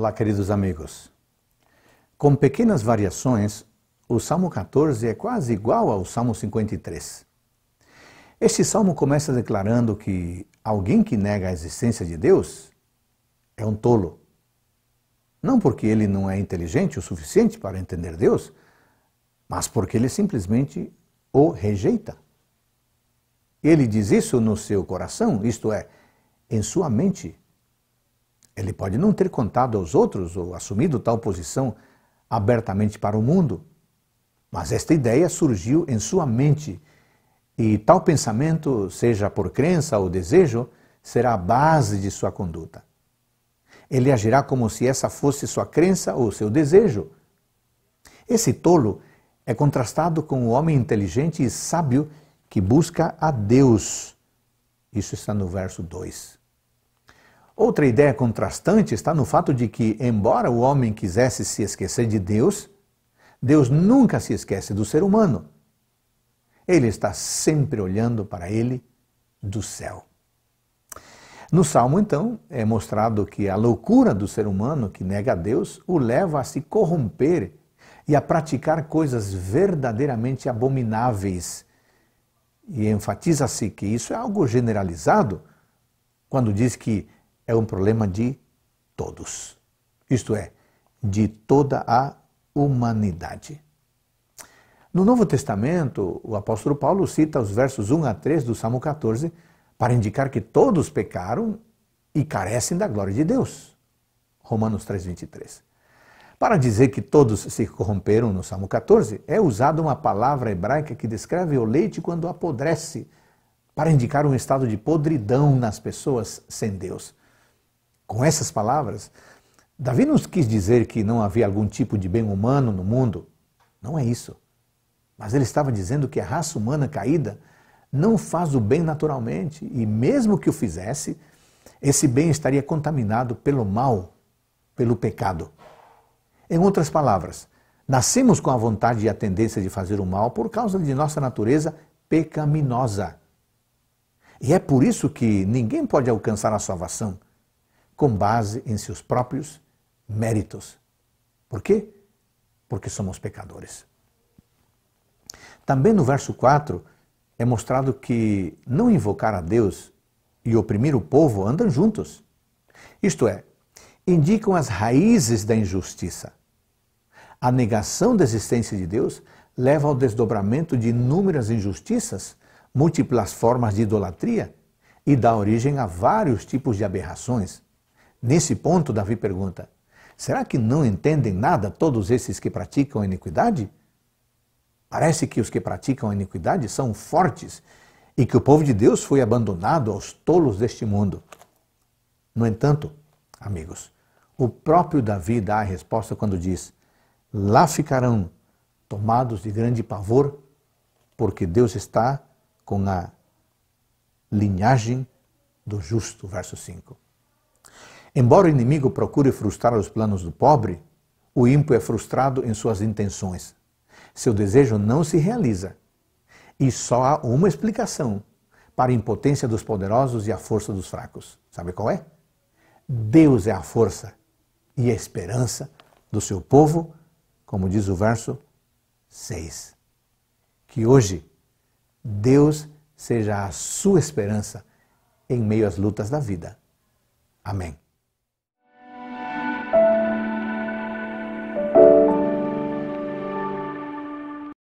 Olá, queridos amigos. Com pequenas variações, o Salmo 14 é quase igual ao Salmo 53. Este salmo começa declarando que alguém que nega a existência de Deus é um tolo. Não porque ele não é inteligente o suficiente para entender Deus, mas porque ele simplesmente o rejeita. Ele diz isso no seu coração, isto é, em sua mente. Ele pode não ter contado aos outros ou assumido tal posição abertamente para o mundo, mas esta ideia surgiu em sua mente e tal pensamento, seja por crença ou desejo, será a base de sua conduta. Ele agirá como se essa fosse sua crença ou seu desejo. Esse tolo é contrastado com o homem inteligente e sábio que busca a Deus. Isso está no verso 2. Outra ideia contrastante está no fato de que, embora o homem quisesse se esquecer de Deus, Deus nunca se esquece do ser humano. Ele está sempre olhando para ele do céu. No Salmo, então, é mostrado que a loucura do ser humano que nega a Deus o leva a se corromper e a praticar coisas verdadeiramente abomináveis. E enfatiza-se que isso é algo generalizado quando diz que é um problema de todos, isto é, de toda a humanidade. No Novo Testamento, o apóstolo Paulo cita os versos 1 a 3 do Salmo 14 para indicar que todos pecaram e carecem da glória de Deus. Romanos 3:23. Para dizer que todos se corromperam no Salmo 14, é usada uma palavra hebraica que descreve o leite quando apodrece, para indicar um estado de podridão nas pessoas sem Deus com essas palavras, Davi não quis dizer que não havia algum tipo de bem humano no mundo. Não é isso. Mas ele estava dizendo que a raça humana caída não faz o bem naturalmente. E mesmo que o fizesse, esse bem estaria contaminado pelo mal, pelo pecado. Em outras palavras, nascemos com a vontade e a tendência de fazer o mal por causa de nossa natureza pecaminosa. E é por isso que ninguém pode alcançar a salvação com base em seus próprios méritos. Por quê? Porque somos pecadores. Também no verso 4 é mostrado que não invocar a Deus e oprimir o povo andam juntos. Isto é, indicam as raízes da injustiça. A negação da existência de Deus leva ao desdobramento de inúmeras injustiças, múltiplas formas de idolatria e dá origem a vários tipos de aberrações, Nesse ponto, Davi pergunta: será que não entendem nada todos esses que praticam a iniquidade? Parece que os que praticam a iniquidade são fortes e que o povo de Deus foi abandonado aos tolos deste mundo. No entanto, amigos, o próprio Davi dá a resposta quando diz: Lá ficarão tomados de grande pavor, porque Deus está com a linhagem do justo. Verso 5. Embora o inimigo procure frustrar os planos do pobre, o ímpio é frustrado em suas intenções. Seu desejo não se realiza. E só há uma explicação para a impotência dos poderosos e a força dos fracos. Sabe qual é? Deus é a força e a esperança do seu povo, como diz o verso 6. Que hoje Deus seja a sua esperança em meio às lutas da vida. Amém.